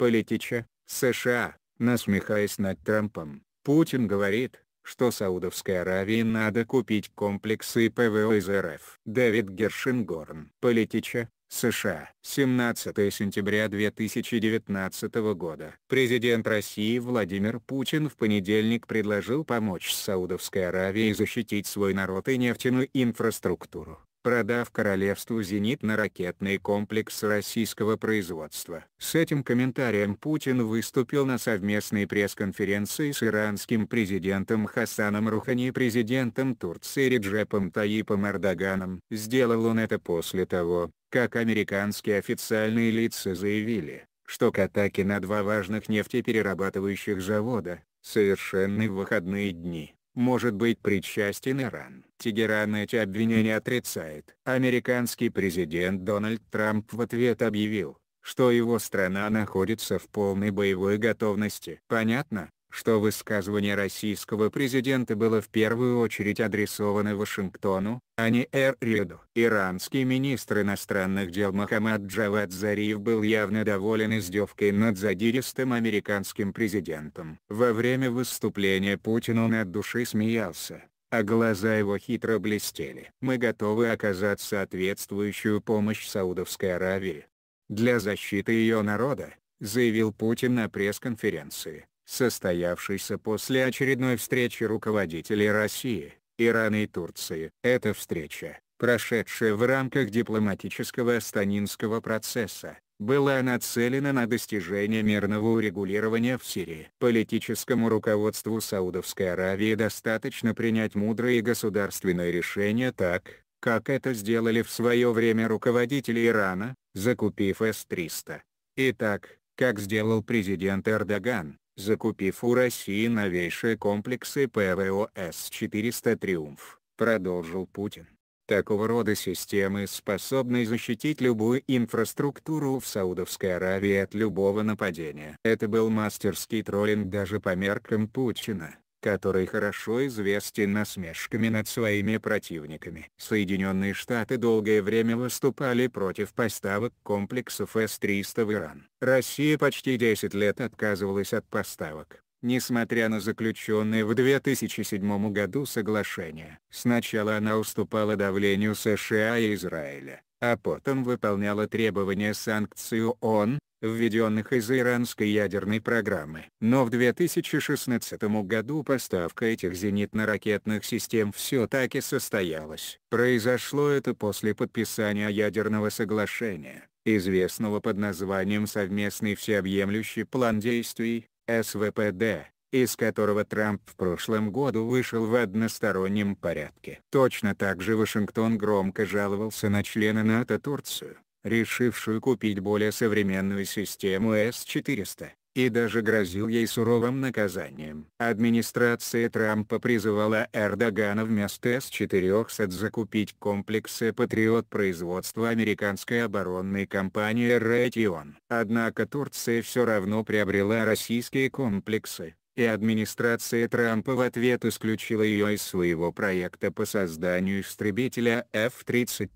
Политича, США, насмехаясь над Трампом, Путин говорит, что Саудовской Аравии надо купить комплексы ПВО из РФ. Дэвид Гершингорн, Политича, США. 17 сентября 2019 года. Президент России Владимир Путин в понедельник предложил помочь Саудовской Аравии защитить свой народ и нефтяную инфраструктуру продав королевству зенитно-ракетный комплекс российского производства. С этим комментарием Путин выступил на совместной пресс-конференции с иранским президентом Хасаном Рухани и президентом Турции Реджепом Таипом Эрдоганом. Сделал он это после того, как американские официальные лица заявили, что к атаке на два важных нефтеперерабатывающих завода, совершенны в выходные дни, может быть причастен Иран. Тегеран эти обвинения отрицает. Американский президент Дональд Трамп в ответ объявил, что его страна находится в полной боевой готовности. Понятно? что высказывание российского президента было в первую очередь адресовано Вашингтону, а не Эр-Риаду. Иранский министр иностранных дел Мохаммад Джавад Зариф был явно доволен издевкой над задиристым американским президентом. Во время выступления Путин он от души смеялся а глаза его хитро блестели. Мы готовы оказать соответствующую помощь Саудовской Аравии для защиты ее народа, заявил Путин на пресс-конференции состоявшийся после очередной встречи руководителей России, Ирана и Турции. Эта встреча, прошедшая в рамках дипломатического Астанинского процесса, была нацелена на достижение мирного урегулирования в Сирии. Политическому руководству Саудовской Аравии достаточно принять мудрые государственные решения так, как это сделали в свое время руководители Ирана, закупив С-300. И так, как сделал президент Эрдоган, закупив у России новейшие комплексы ПВОС-400 «Триумф», продолжил Путин. Такого рода системы способны защитить любую инфраструктуру в Саудовской Аравии от любого нападения. Это был мастерский троллинг даже по меркам Путина который хорошо известен насмешками над своими противниками. Соединенные Штаты долгое время выступали против поставок комплексов С-300 в Иран. Россия почти 10 лет отказывалась от поставок несмотря на заключенные в 2007 году соглашения. Сначала она уступала давлению США и Израиля, а потом выполняла требования санкций ООН, введенных из иранской ядерной программы. Но в 2016 году поставка этих зенитно-ракетных систем все таки состоялась. Произошло это после подписания ядерного соглашения, известного под названием «Совместный всеобъемлющий план действий», СВПД, из которого Трамп в прошлом году вышел в одностороннем порядке. Точно так же Вашингтон громко жаловался на члена НАТО Турцию, решившую купить более современную систему С-400 и даже грозил ей суровым наказанием. Администрация Трампа призывала Эрдогана вместо С-400 закупить комплексы «Патриот» производства американской оборонной компании «Ретион». Однако Турция все равно приобрела российские комплексы и администрация Трампа в ответ исключила ее из своего проекта по созданию истребителя F-35.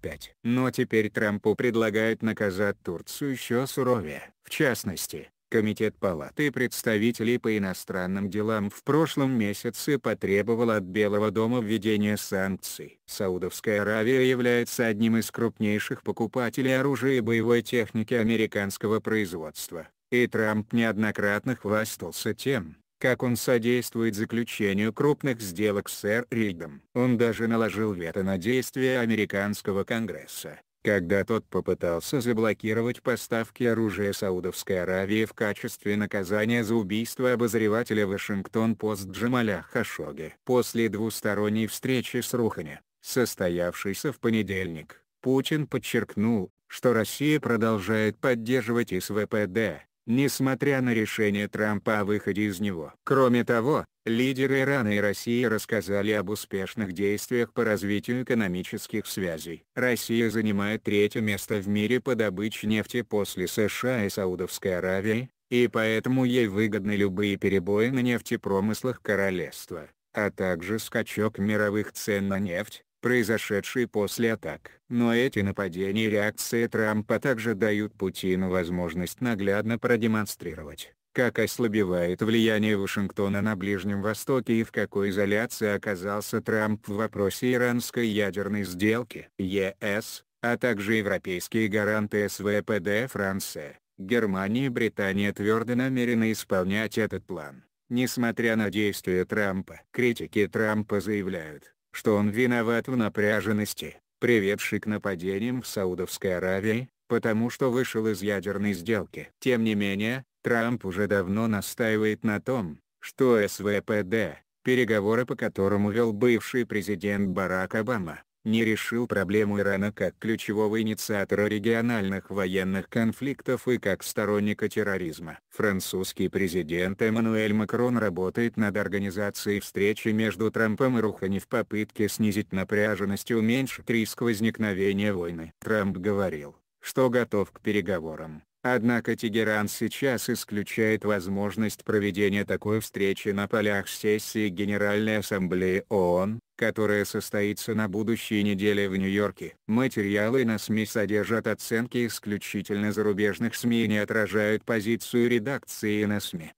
Но теперь Трампу предлагают наказать Турцию еще суровее. В частности, Комитет Палаты представителей по иностранным делам в прошлом месяце потребовал от Белого дома введения санкций. Саудовская Аравия является одним из крупнейших покупателей оружия и боевой техники американского производства, и Трамп неоднократно хвастался тем, как он содействует заключению крупных сделок с Эр Ридом. Он даже наложил вето на действия американского конгресса, когда тот попытался заблокировать поставки оружия Саудовской Аравии в качестве наказания за убийство обозревателя Вашингтон-Пост Джамаля Хашоги. После двусторонней встречи с Рухани, состоявшейся в понедельник, Путин подчеркнул, что Россия продолжает поддерживать СВПД, несмотря на решение Трампа о выходе из него. Кроме того, лидеры Ирана и России рассказали об успешных действиях по развитию экономических связей. Россия занимает третье место в мире по добыче нефти после США и Саудовской Аравии, и поэтому ей выгодны любые перебои на нефтепромыслах королевства, а также скачок мировых цен на нефть, произошедшие после атак. Но эти нападения и реакции Трампа также дают Путину возможность наглядно продемонстрировать, как ослабевает влияние Вашингтона на Ближнем Востоке и в какой изоляции оказался Трамп в вопросе иранской ядерной сделки. ЕС, а также европейские гаранты СВПД Франция, Германия и Британия твердо намерены исполнять этот план. Несмотря на действия Трампа, критики Трампа заявляют, что он виноват в напряженности, приведшей к нападениям в Саудовской Аравии, потому что вышел из ядерной сделки. Тем не менее, Трамп уже давно настаивает на том, что СВПД, переговоры по которому вел бывший президент Барак Обама, не решил проблему Ирана как ключевого инициатора региональных военных конфликтов и как сторонника терроризма. Французский президент Эммануэль Макрон работает над организацией встречи между Трампом и Рухани в попытке снизить напряженность и уменьшить риск возникновения войны. Трамп говорил, что готов к переговорам. Однако Тегеран сейчас исключает возможность проведения такой встречи на полях сессии Генеральной Ассамблеи ООН, которая состоится на будущей неделе в Нью-Йорке. Материалы на СМИ содержат оценки исключительно зарубежных СМИ и не отражают позицию редакции на СМИ.